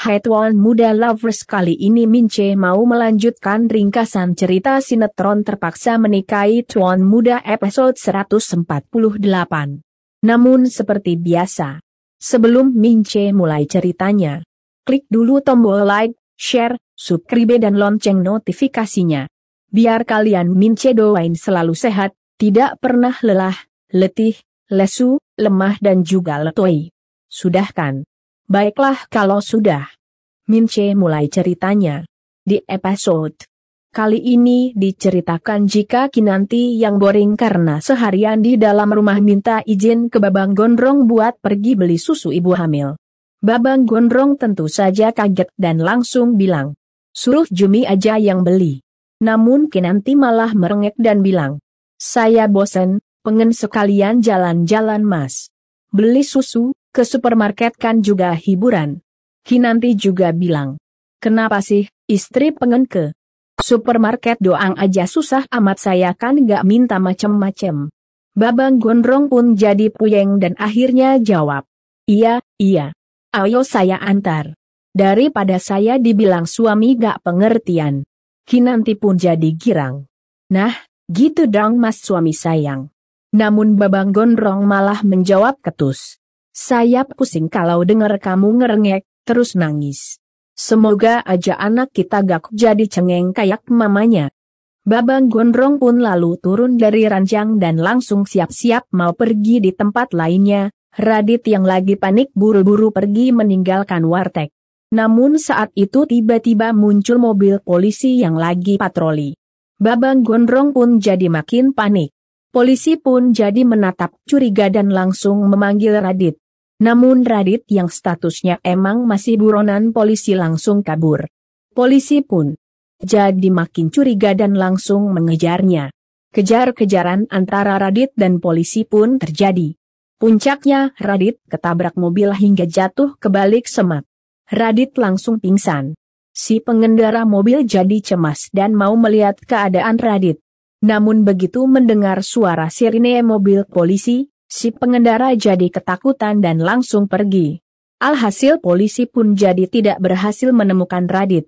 Haituan Muda Lovers kali ini Mince mau melanjutkan ringkasan cerita sinetron terpaksa menikahi Tuan Muda episode 148. Namun seperti biasa, sebelum Mince mulai ceritanya, klik dulu tombol like, share, subscribe dan lonceng notifikasinya. Biar kalian Mince doain selalu sehat, tidak pernah lelah, letih, lesu, lemah dan juga letoi. Sudah kan? Baiklah kalau sudah. Mince mulai ceritanya. Di episode Kali ini diceritakan jika Kinanti yang boring karena seharian di dalam rumah minta izin ke Babang Gondrong buat pergi beli susu ibu hamil. Babang Gondrong tentu saja kaget dan langsung bilang, suruh Jumi aja yang beli. Namun Kinanti malah merengek dan bilang, saya bosen, pengen sekalian jalan-jalan mas. Beli susu, ke supermarket kan juga hiburan. Kinanti juga bilang. Kenapa sih, istri pengen ke supermarket doang aja susah amat saya kan gak minta macem-macem. Babang Gondrong pun jadi puyeng dan akhirnya jawab. Iya, iya. Ayo saya antar. Daripada saya dibilang suami gak pengertian. Kinanti pun jadi girang. Nah, gitu dong mas suami sayang. Namun Babang Gondrong malah menjawab ketus sayap pusing kalau dengar kamu ngerengek, terus nangis. Semoga aja anak kita gak jadi cengeng kayak mamanya. Babang Gondrong pun lalu turun dari ranjang dan langsung siap-siap mau pergi di tempat lainnya, Radit yang lagi panik buru-buru pergi meninggalkan warteg. Namun saat itu tiba-tiba muncul mobil polisi yang lagi patroli. Babang Gondrong pun jadi makin panik. Polisi pun jadi menatap curiga dan langsung memanggil Radit. Namun Radit yang statusnya emang masih buronan polisi langsung kabur. Polisi pun jadi makin curiga dan langsung mengejarnya. Kejar-kejaran antara Radit dan polisi pun terjadi. Puncaknya Radit ketabrak mobil hingga jatuh ke balik semak. Radit langsung pingsan. Si pengendara mobil jadi cemas dan mau melihat keadaan Radit. Namun begitu mendengar suara sirine mobil polisi, Si pengendara jadi ketakutan dan langsung pergi. Alhasil polisi pun jadi tidak berhasil menemukan Radit.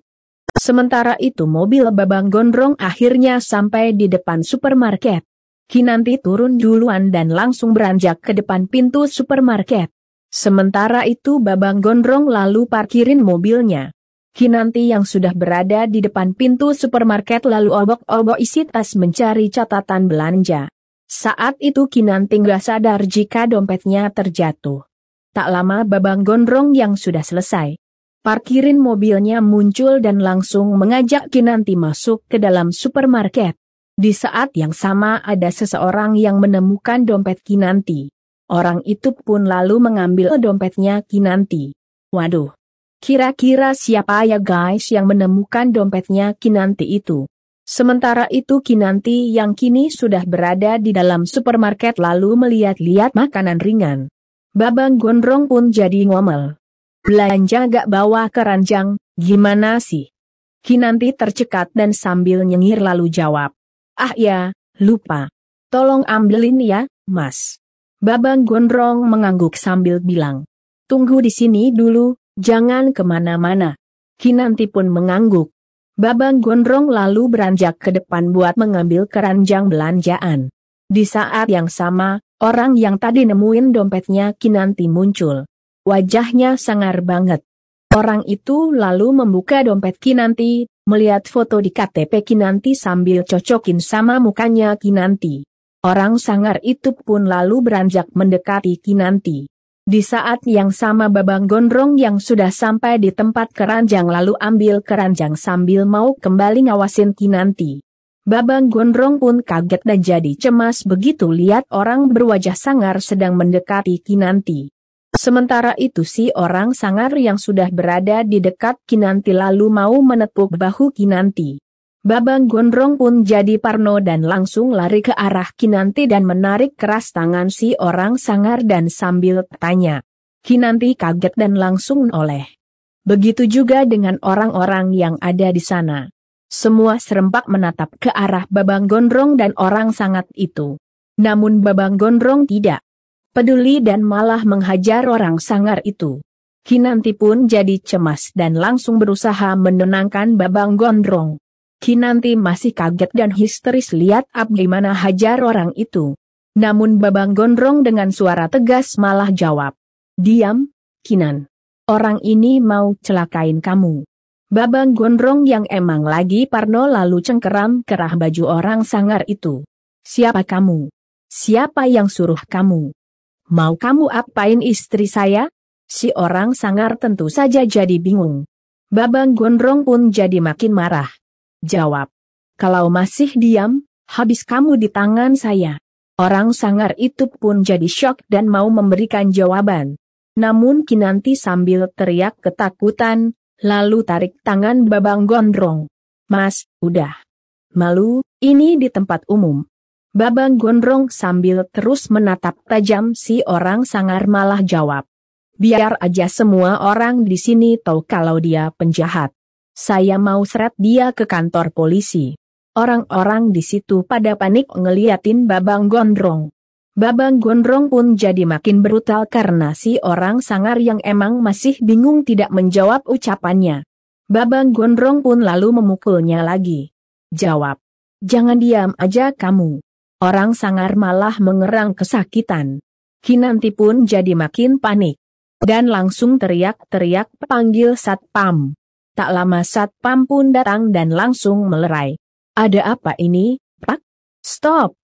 Sementara itu mobil babang gondrong akhirnya sampai di depan supermarket. Kinanti turun duluan dan langsung beranjak ke depan pintu supermarket. Sementara itu babang gondrong lalu parkirin mobilnya. Kinanti yang sudah berada di depan pintu supermarket lalu obok-obok isi tas mencari catatan belanja. Saat itu Kinanti gak sadar jika dompetnya terjatuh. Tak lama Babang Gondrong yang sudah selesai. Parkirin mobilnya muncul dan langsung mengajak Kinanti masuk ke dalam supermarket. Di saat yang sama ada seseorang yang menemukan dompet Kinanti. Orang itu pun lalu mengambil dompetnya Kinanti. Waduh, Kira-kira siapa ya guys yang menemukan dompetnya Kinanti itu? Sementara itu Kinanti yang kini sudah berada di dalam supermarket lalu melihat-lihat makanan ringan. Babang Gondrong pun jadi ngomel. Belanja gak bawa keranjang, gimana sih? Kinanti tercekat dan sambil nyengir lalu jawab. Ah ya, lupa. Tolong ambilin ya, mas. Babang Gondrong mengangguk sambil bilang. Tunggu di sini dulu, jangan kemana-mana. Kinanti pun mengangguk. Babang Gondrong lalu beranjak ke depan buat mengambil keranjang belanjaan. Di saat yang sama, orang yang tadi nemuin dompetnya kinanti muncul. Wajahnya sangar banget. Orang itu lalu membuka dompet Kinanti, melihat foto di KTP Kinanti sambil cocokin sama mukanya Kinanti. Orang sangar itu pun lalu beranjak mendekati Kinanti. Di saat yang sama Babang Gondrong yang sudah sampai di tempat keranjang lalu ambil keranjang sambil mau kembali ngawasin Kinanti. Babang Gondrong pun kaget dan jadi cemas begitu lihat orang berwajah sangar sedang mendekati Kinanti. Sementara itu si orang sangar yang sudah berada di dekat Kinanti lalu mau menepuk bahu Kinanti. Babang Gondrong pun jadi parno dan langsung lari ke arah Kinanti dan menarik keras tangan si orang sangar dan sambil tanya. Kinanti kaget dan langsung oleh. Begitu juga dengan orang-orang yang ada di sana. Semua serempak menatap ke arah Babang Gondrong dan orang sangat itu. Namun Babang Gondrong tidak peduli dan malah menghajar orang sangar itu. Kinanti pun jadi cemas dan langsung berusaha menenangkan Babang Gondrong. Kinanti masih kaget dan histeris lihat Abdi mana hajar orang itu. Namun Babang Gondrong dengan suara tegas malah jawab. Diam, Kinan. Orang ini mau celakain kamu. Babang Gondrong yang emang lagi parno lalu cengkeram kerah baju orang sangar itu. Siapa kamu? Siapa yang suruh kamu? Mau kamu apain istri saya? Si orang sangar tentu saja jadi bingung. Babang Gondrong pun jadi makin marah. Jawab. Kalau masih diam, habis kamu di tangan saya. Orang sangar itu pun jadi syok dan mau memberikan jawaban. Namun Kinanti sambil teriak ketakutan, lalu tarik tangan Babang Gondrong. Mas, udah. Malu, ini di tempat umum. Babang Gondrong sambil terus menatap tajam si orang sangar malah jawab. Biar aja semua orang di sini tahu kalau dia penjahat. Saya mau seret dia ke kantor polisi. Orang-orang di situ pada panik ngeliatin Babang Gondrong. Babang Gondrong pun jadi makin brutal karena si orang sangar yang emang masih bingung tidak menjawab ucapannya. Babang Gondrong pun lalu memukulnya lagi. Jawab. Jangan diam aja kamu. Orang sangar malah mengerang kesakitan. Kinanti pun jadi makin panik dan langsung teriak-teriak panggil satpam. Tak lama saat pam pun datang dan langsung melerai. Ada apa ini, Pak? Stop!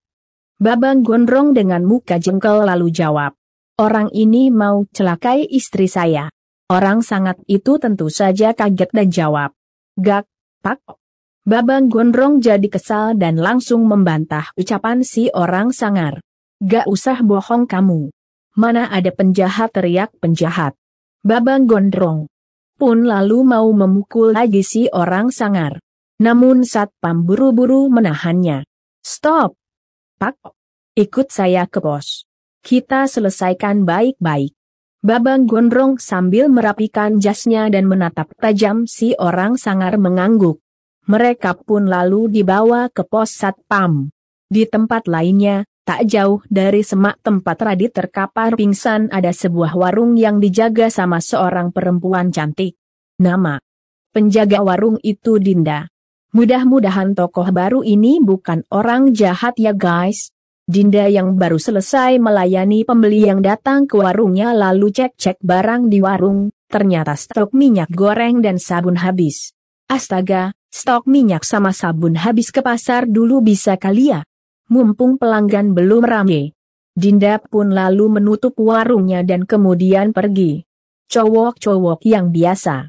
Babang gondrong dengan muka jengkel lalu jawab. Orang ini mau celakai istri saya. Orang sangat itu tentu saja kaget dan jawab. Gak, Pak. Babang gondrong jadi kesal dan langsung membantah ucapan si orang sangar. Gak usah bohong kamu. Mana ada penjahat teriak penjahat. Babang gondrong pun lalu mau memukul lagi si orang sangar. Namun satpam buru-buru menahannya. Stop! Pak! Ikut saya ke pos. Kita selesaikan baik-baik. Babang gondrong sambil merapikan jasnya dan menatap tajam si orang sangar mengangguk. Mereka pun lalu dibawa ke pos satpam. Di tempat lainnya, Tak jauh dari semak tempat Radit terkapar pingsan ada sebuah warung yang dijaga sama seorang perempuan cantik. Nama penjaga warung itu Dinda. Mudah-mudahan tokoh baru ini bukan orang jahat ya guys. Dinda yang baru selesai melayani pembeli yang datang ke warungnya lalu cek-cek barang di warung, ternyata stok minyak goreng dan sabun habis. Astaga, stok minyak sama sabun habis ke pasar dulu bisa kali ya mumpung pelanggan belum ramai, Dinda pun lalu menutup warungnya dan kemudian pergi. Cowok-cowok yang biasa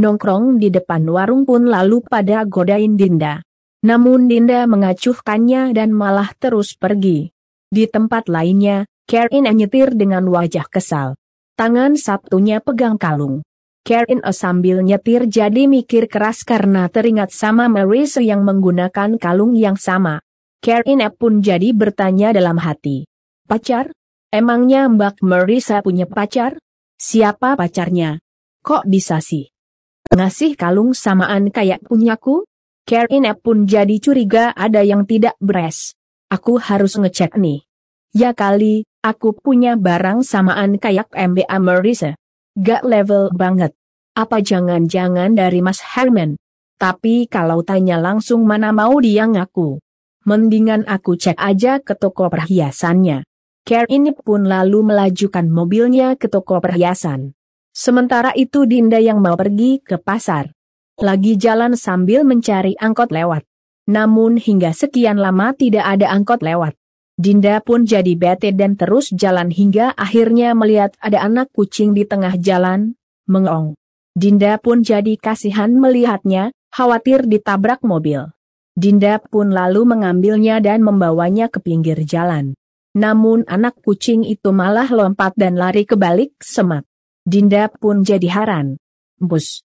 nongkrong di depan warung pun lalu pada godain Dinda. Namun Dinda mengacuhkannya dan malah terus pergi. Di tempat lainnya, Karin nyetir dengan wajah kesal. Tangan Sabtunya pegang kalung. Karin sambil nyetir jadi mikir keras karena teringat sama Marisa yang menggunakan kalung yang sama. Karina pun jadi bertanya dalam hati. Pacar? Emangnya Mbak Marisa punya pacar? Siapa pacarnya? Kok bisa sih? Ngasih kalung samaan kayak punyaku? Karina pun jadi curiga ada yang tidak beres. Aku harus ngecek nih. Ya kali, aku punya barang samaan kayak Mbak Marisa. Gak level banget. Apa jangan-jangan dari Mas Herman? Tapi kalau tanya langsung mana mau dia ngaku. Mendingan aku cek aja ke toko perhiasannya. Care ini pun lalu melajukan mobilnya ke toko perhiasan. Sementara itu Dinda yang mau pergi ke pasar. Lagi jalan sambil mencari angkot lewat. Namun hingga sekian lama tidak ada angkot lewat. Dinda pun jadi bete dan terus jalan hingga akhirnya melihat ada anak kucing di tengah jalan, mengong. Dinda pun jadi kasihan melihatnya, khawatir ditabrak mobil. Dinda pun lalu mengambilnya dan membawanya ke pinggir jalan. Namun anak kucing itu malah lompat dan lari ke balik semak. Dinda pun jadi heran. Bus.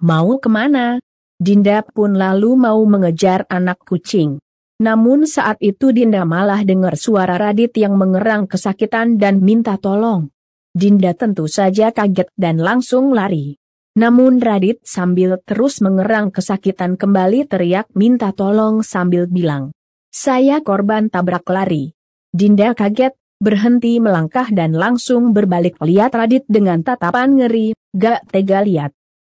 Mau kemana? Dinda pun lalu mau mengejar anak kucing. Namun saat itu Dinda malah dengar suara Radit yang mengerang kesakitan dan minta tolong. Dinda tentu saja kaget dan langsung lari. Namun Radit sambil terus mengerang kesakitan kembali teriak minta tolong sambil bilang. Saya korban tabrak lari. Dinda kaget, berhenti melangkah dan langsung berbalik lihat Radit dengan tatapan ngeri, gak tega lihat.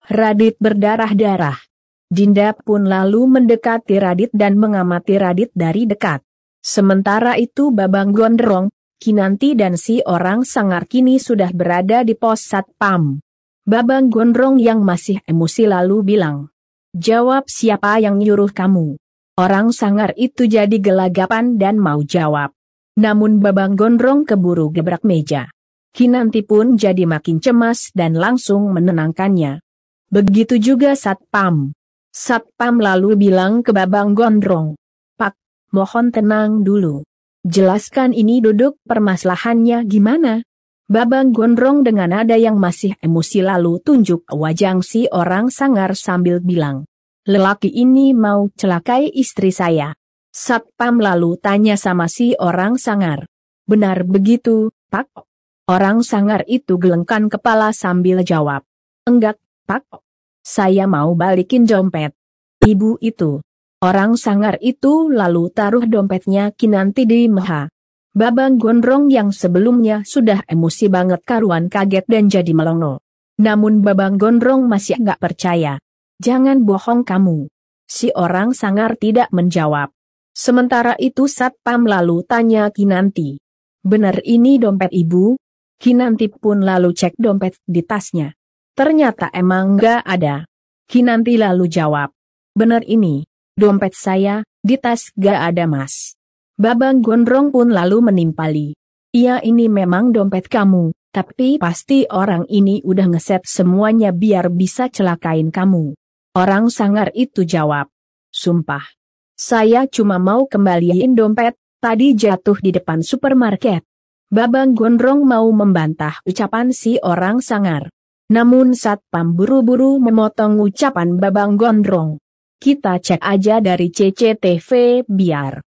Radit berdarah-darah. Dinda pun lalu mendekati Radit dan mengamati Radit dari dekat. Sementara itu Babang Gondrong, Kinanti dan si orang sangar kini sudah berada di pos Satpam. Babang Gondrong yang masih emosi lalu bilang. Jawab siapa yang nyuruh kamu? Orang sangar itu jadi gelagapan dan mau jawab. Namun Babang Gondrong keburu gebrak meja. Kinanti pun jadi makin cemas dan langsung menenangkannya. Begitu juga Satpam. Satpam lalu bilang ke Babang Gondrong. Pak, mohon tenang dulu. Jelaskan ini duduk permasalahannya gimana? Babang gondrong dengan nada yang masih emosi lalu tunjuk wajang si orang sangar sambil bilang. Lelaki ini mau celakai istri saya. Satpam lalu tanya sama si orang sangar. Benar begitu, Pak? Orang sangar itu gelengkan kepala sambil jawab. Enggak, Pak. Saya mau balikin dompet. Ibu itu. Orang sangar itu lalu taruh dompetnya kinanti di meha. Babang Gondrong yang sebelumnya sudah emosi banget karuan kaget dan jadi melongo. Namun Babang Gondrong masih gak percaya. Jangan bohong kamu. Si orang sangar tidak menjawab. Sementara itu Satpam lalu tanya Kinanti. Benar ini dompet ibu? Kinanti pun lalu cek dompet di tasnya. Ternyata emang gak ada. Kinanti lalu jawab. Benar ini. Dompet saya, di tas gak ada mas. Babang Gondrong pun lalu menimpali. Iya ini memang dompet kamu, tapi pasti orang ini udah ngeset semuanya biar bisa celakain kamu. Orang sangar itu jawab. Sumpah. Saya cuma mau kembaliin dompet, tadi jatuh di depan supermarket. Babang Gondrong mau membantah ucapan si orang sangar. Namun Satpam buru-buru memotong ucapan Babang Gondrong. Kita cek aja dari CCTV biar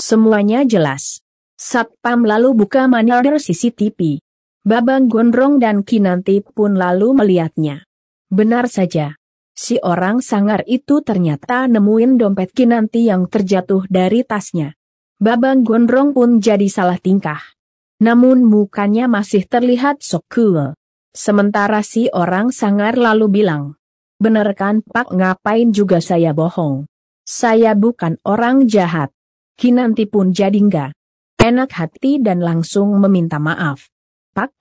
Semuanya jelas. Satpam lalu buka monitor CCTV. Babang Gondrong dan Kinanti pun lalu melihatnya. Benar saja. Si orang sangar itu ternyata nemuin dompet Kinanti yang terjatuh dari tasnya. Babang Gondrong pun jadi salah tingkah. Namun mukanya masih terlihat sok cool. Sementara si orang sangar lalu bilang, Bener kan Pak ngapain juga saya bohong? Saya bukan orang jahat. Kinanti pun jadi enggak, enak hati dan langsung meminta maaf. Pak,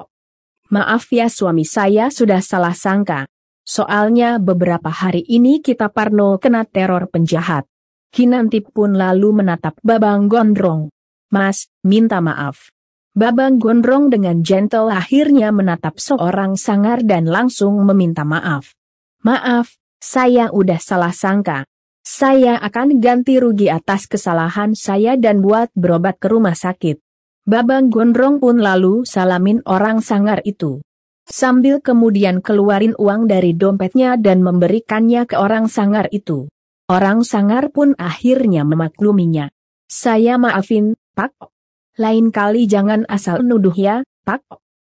maaf ya suami saya sudah salah sangka. Soalnya beberapa hari ini kita Parno kena teror penjahat. Kinanti pun lalu menatap Babang Gondrong. Mas, minta maaf. Babang Gondrong dengan gentle akhirnya menatap seorang sangar dan langsung meminta maaf. Maaf, saya udah salah sangka. Saya akan ganti rugi atas kesalahan saya dan buat berobat ke rumah sakit. Babang Gondrong pun lalu salamin orang sangar itu. Sambil kemudian keluarin uang dari dompetnya dan memberikannya ke orang sangar itu. Orang sangar pun akhirnya memakluminya. Saya maafin, Pak. Lain kali jangan asal nuduh ya, Pak.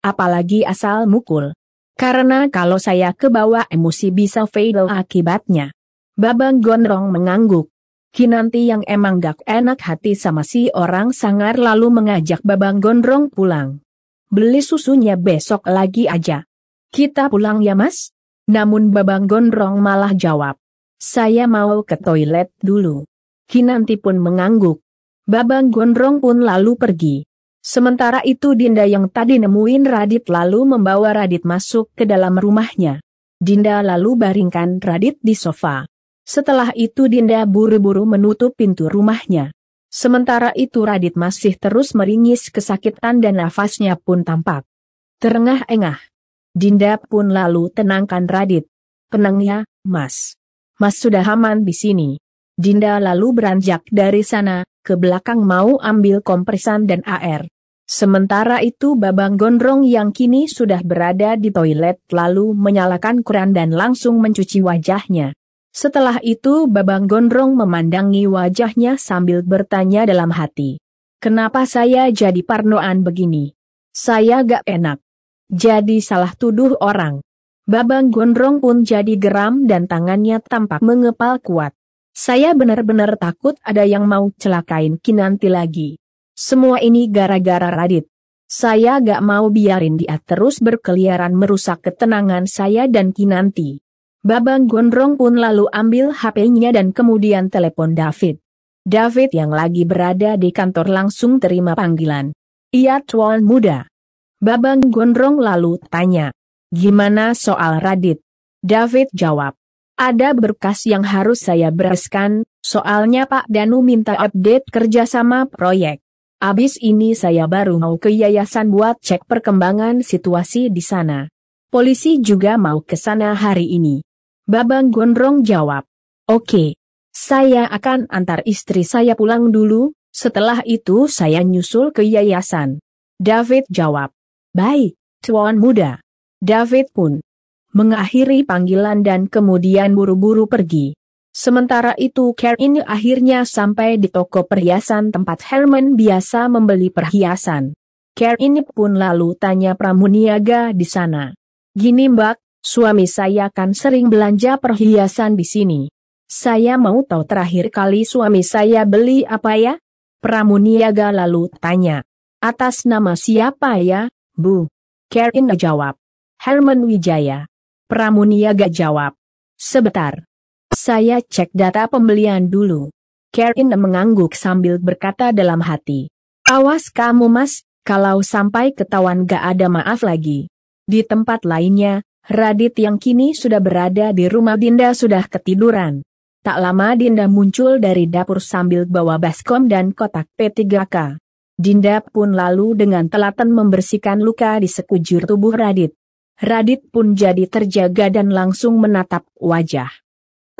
Apalagi asal mukul. Karena kalau saya kebawa emosi bisa fatal akibatnya. Babang Gondrong mengangguk. Kinanti yang emang gak enak hati sama si orang sangar lalu mengajak Babang Gondrong pulang. Beli susunya besok lagi aja. Kita pulang ya mas? Namun Babang Gondrong malah jawab. Saya mau ke toilet dulu. Kinanti pun mengangguk. Babang Gondrong pun lalu pergi. Sementara itu Dinda yang tadi nemuin Radit lalu membawa Radit masuk ke dalam rumahnya. Dinda lalu baringkan Radit di sofa. Setelah itu Dinda buru-buru menutup pintu rumahnya. Sementara itu Radit masih terus meringis kesakitan dan nafasnya pun tampak. Terengah-engah. Dinda pun lalu tenangkan Radit. tenang ya, Mas. Mas sudah aman di sini. Dinda lalu beranjak dari sana, ke belakang mau ambil kompresan dan air. Sementara itu Babang Gondrong yang kini sudah berada di toilet lalu menyalakan keran dan langsung mencuci wajahnya. Setelah itu Babang Gondrong memandangi wajahnya sambil bertanya dalam hati. Kenapa saya jadi parnoan begini? Saya gak enak. Jadi salah tuduh orang. Babang Gondrong pun jadi geram dan tangannya tampak mengepal kuat. Saya benar-benar takut ada yang mau celakain Kinanti lagi. Semua ini gara-gara Radit. Saya gak mau biarin dia terus berkeliaran merusak ketenangan saya dan Kinanti. Babang Gondrong pun lalu ambil HP-nya dan kemudian telepon David. David yang lagi berada di kantor langsung terima panggilan. Ia tuan muda. Babang Gondrong lalu tanya. Gimana soal Radit? David jawab. Ada berkas yang harus saya bereskan, soalnya Pak Danu minta update kerjasama proyek. Abis ini saya baru mau ke yayasan buat cek perkembangan situasi di sana. Polisi juga mau ke sana hari ini. Babang Gondrong jawab. Oke. Saya akan antar istri saya pulang dulu, setelah itu saya nyusul ke yayasan. David jawab. Baik, Tuan Muda. David pun mengakhiri panggilan dan kemudian buru-buru pergi. Sementara itu Karen akhirnya sampai di toko perhiasan tempat Herman biasa membeli perhiasan. Karen pun lalu tanya pramuniaga di sana. Gini mbak, Suami saya kan sering belanja perhiasan di sini. Saya mau tahu terakhir kali suami saya beli apa ya? Pramuniaga lalu tanya. Atas nama siapa ya, Bu? Karina jawab. Herman Wijaya. Pramuniaga jawab. Sebentar. Saya cek data pembelian dulu. Karina mengangguk sambil berkata dalam hati. Awas kamu mas, kalau sampai ketahuan gak ada maaf lagi. Di tempat lainnya, Radit yang kini sudah berada di rumah Dinda sudah ketiduran. Tak lama Dinda muncul dari dapur sambil bawa baskom dan kotak P3K. Dinda pun lalu dengan telaten membersihkan luka di sekujur tubuh Radit. Radit pun jadi terjaga dan langsung menatap wajah.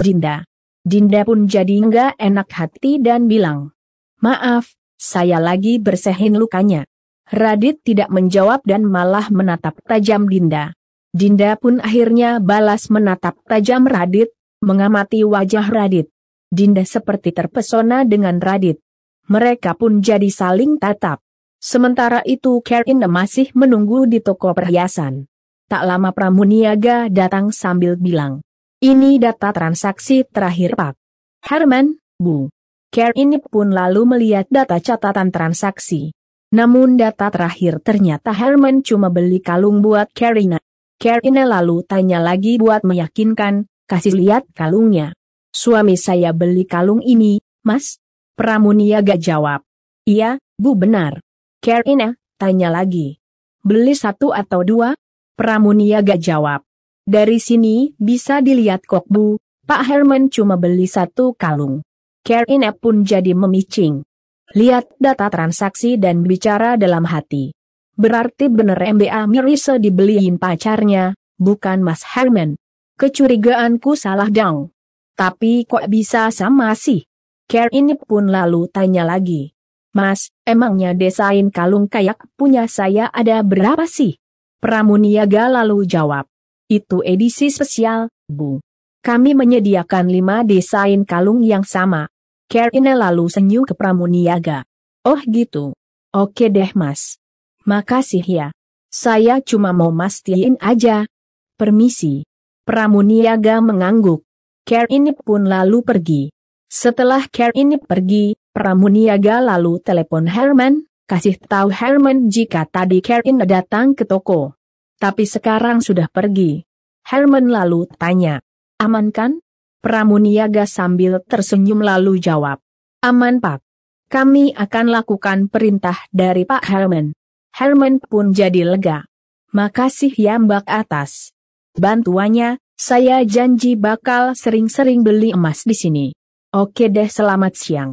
Dinda. Dinda pun jadi enggak enak hati dan bilang. Maaf, saya lagi bersihin lukanya. Radit tidak menjawab dan malah menatap tajam Dinda. Dinda pun akhirnya balas menatap tajam Radit, mengamati wajah Radit. Dinda seperti terpesona dengan Radit. Mereka pun jadi saling tatap. Sementara itu Karin masih menunggu di toko perhiasan. Tak lama Pramuniaga datang sambil bilang. Ini data transaksi terakhir Pak. Herman, Bu. Karin pun lalu melihat data catatan transaksi. Namun data terakhir ternyata Herman cuma beli kalung buat Karina. Karina lalu tanya lagi buat meyakinkan, kasih lihat kalungnya. Suami saya beli kalung ini, mas? Pramunia gak jawab. Iya, bu benar. Karina, tanya lagi. Beli satu atau dua? Pramunia gak jawab. Dari sini bisa dilihat kok bu, Pak Herman cuma beli satu kalung. Karina pun jadi memicing. Lihat data transaksi dan bicara dalam hati. Berarti bener MBA Mirisa dibeliin pacarnya, bukan Mas Herman. Kecurigaanku salah dong. Tapi kok bisa sama sih? Care ini pun lalu tanya lagi. Mas, emangnya desain kalung kayak punya saya ada berapa sih? Pramuniaga lalu jawab. Itu edisi spesial, Bu. Kami menyediakan lima desain kalung yang sama. Care ini lalu senyum ke Pramuniaga. Oh gitu. Oke deh mas. Makasih ya. Saya cuma mau mastiin aja. Permisi. Pramuniaga mengangguk. Care ini pun lalu pergi. Setelah Care ini pergi, Pramuniaga lalu telepon Herman, kasih tahu Herman jika tadi Care ini datang ke toko. Tapi sekarang sudah pergi. Herman lalu tanya, aman kan? Pramuniaga sambil tersenyum lalu jawab, aman Pak. Kami akan lakukan perintah dari Pak Herman. Herman pun jadi lega. Makasih ya Mbak atas bantuannya, saya janji bakal sering-sering beli emas di sini. Oke deh selamat siang.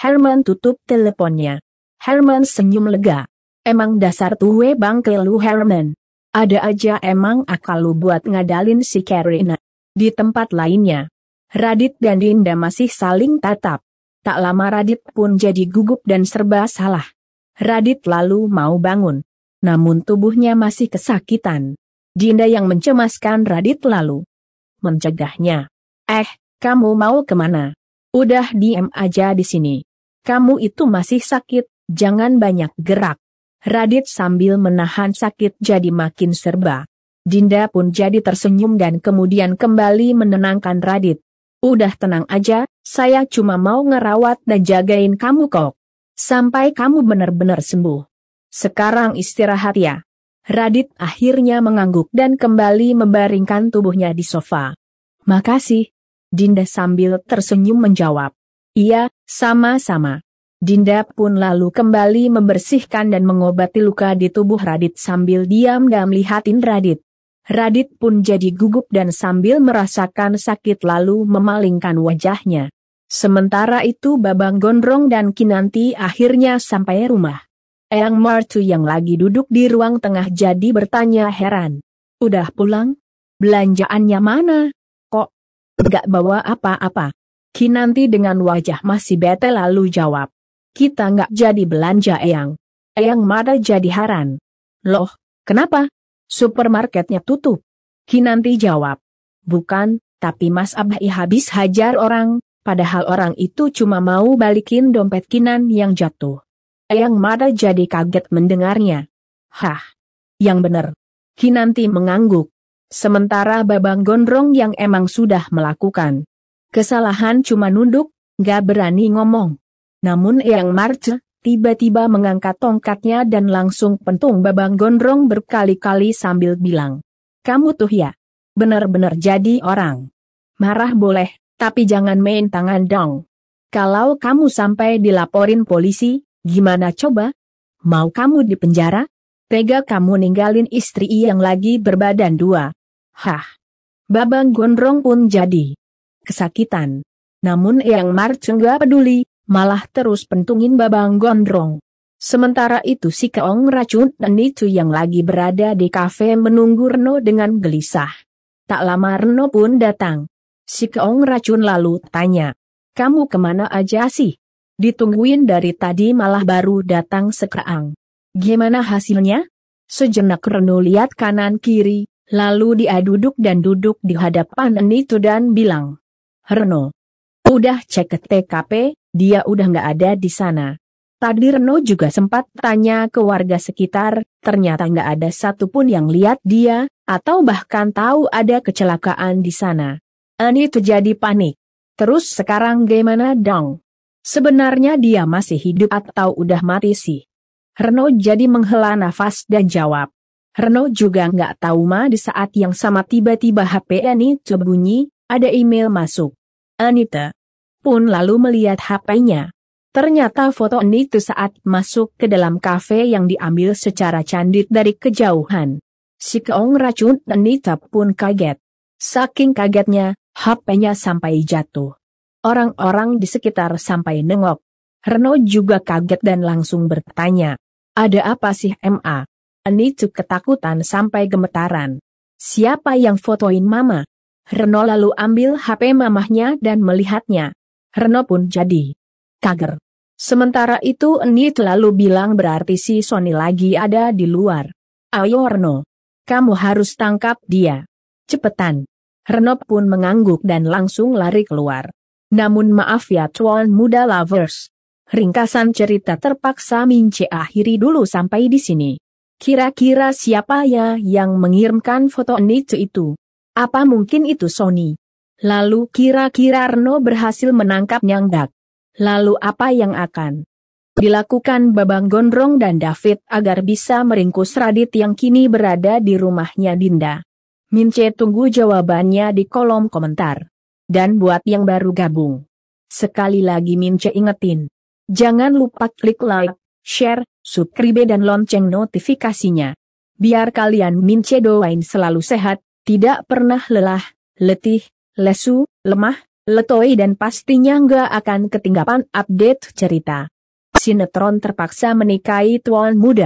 Herman tutup teleponnya. Herman senyum lega. Emang dasar tuwe bangke lu Herman. Ada aja emang akal lu buat ngadalin si Karina. Di tempat lainnya. Radit dan Dinda masih saling tatap. Tak lama Radit pun jadi gugup dan serba salah. Radit lalu mau bangun. Namun tubuhnya masih kesakitan. Dinda yang mencemaskan Radit lalu mencegahnya. Eh, kamu mau kemana? Udah diem aja di sini. Kamu itu masih sakit, jangan banyak gerak. Radit sambil menahan sakit jadi makin serba. Dinda pun jadi tersenyum dan kemudian kembali menenangkan Radit. Udah tenang aja, saya cuma mau ngerawat dan jagain kamu kok. Sampai kamu benar-benar sembuh. Sekarang istirahat ya. Radit akhirnya mengangguk dan kembali membaringkan tubuhnya di sofa. Makasih. Dinda sambil tersenyum menjawab. Iya, sama-sama. Dinda pun lalu kembali membersihkan dan mengobati luka di tubuh Radit sambil diam dan melihatin Radit. Radit pun jadi gugup dan sambil merasakan sakit lalu memalingkan wajahnya. Sementara itu Babang Gondrong dan Kinanti akhirnya sampai rumah. Eyang Martu yang lagi duduk di ruang tengah jadi bertanya heran. Udah pulang? Belanjaannya mana? Kok? Gak bawa apa-apa? Kinanti dengan wajah masih bete lalu jawab. Kita gak jadi belanja Eyang. Eyang Mada jadi heran. Loh, kenapa? Supermarketnya tutup. Kinanti jawab. Bukan, tapi Mas Abah habis hajar orang, Padahal orang itu cuma mau balikin dompet Kinan yang jatuh. Eyang Mada jadi kaget mendengarnya. Hah! Yang bener. Kinanti mengangguk. Sementara Babang Gondrong yang emang sudah melakukan kesalahan cuma nunduk, gak berani ngomong. Namun Eyang Marce, tiba-tiba mengangkat tongkatnya dan langsung pentung Babang Gondrong berkali-kali sambil bilang. Kamu tuh ya, benar-benar jadi orang. Marah boleh, tapi jangan main tangan dong. Kalau kamu sampai dilaporin polisi, gimana coba? Mau kamu di penjara? Tega kamu ninggalin istri yang lagi berbadan dua. Hah. Babang gondrong pun jadi kesakitan. Namun Yang Marceng gak peduli, malah terus pentungin babang gondrong. Sementara itu si Keong racun dan itu yang lagi berada di kafe menunggu Reno dengan gelisah. Tak lama Reno pun datang. Si Keong racun lalu tanya. Kamu kemana aja sih? Ditungguin dari tadi malah baru datang sekerang. Gimana hasilnya? Sejenak Renu lihat kanan kiri, lalu dia duduk dan duduk di hadapan itu dan bilang. Reno. Udah cek ke TKP, dia udah nggak ada di sana. Tadi Reno juga sempat tanya ke warga sekitar, ternyata nggak ada satupun yang lihat dia, atau bahkan tahu ada kecelakaan di sana. Ani terjadi panik. Terus sekarang gimana dong? Sebenarnya dia masih hidup atau udah mati sih? Reno jadi menghela nafas dan jawab. Reno juga nggak tahu ma di saat yang sama tiba-tiba HP Ani terbunyi, ada email masuk. Anita pun lalu melihat HP-nya. Ternyata foto Ani itu saat masuk ke dalam kafe yang diambil secara candid dari kejauhan. Si keong racun Anita pun kaget. Saking kagetnya, HP-nya sampai jatuh. Orang-orang di sekitar sampai nengok. Reno juga kaget dan langsung bertanya, ada apa sih MA? Anitu ketakutan sampai gemetaran. Siapa yang fotoin mama? Reno lalu ambil HP mamahnya dan melihatnya. Reno pun jadi kager. Sementara itu Enit lalu bilang berarti si Sony lagi ada di luar. Ayo Reno. Kamu harus tangkap dia. Cepetan. Renop pun mengangguk dan langsung lari keluar. Namun maaf ya tuan muda lovers. Ringkasan cerita terpaksa Mince akhiri dulu sampai di sini. Kira-kira siapa ya yang mengirimkan foto Nietzsche itu? Apa mungkin itu Sony? Lalu kira-kira Reno berhasil menangkap Nyangdak. Lalu apa yang akan dilakukan Babang Gondrong dan David agar bisa meringkus Radit yang kini berada di rumahnya Dinda? Mince tunggu jawabannya di kolom komentar. Dan buat yang baru gabung. Sekali lagi Mince ingetin. Jangan lupa klik like, share, subscribe dan lonceng notifikasinya. Biar kalian Mince doain selalu sehat, tidak pernah lelah, letih, lesu, lemah, letoy dan pastinya nggak akan ketinggalan update cerita. Sinetron terpaksa menikahi tuan muda.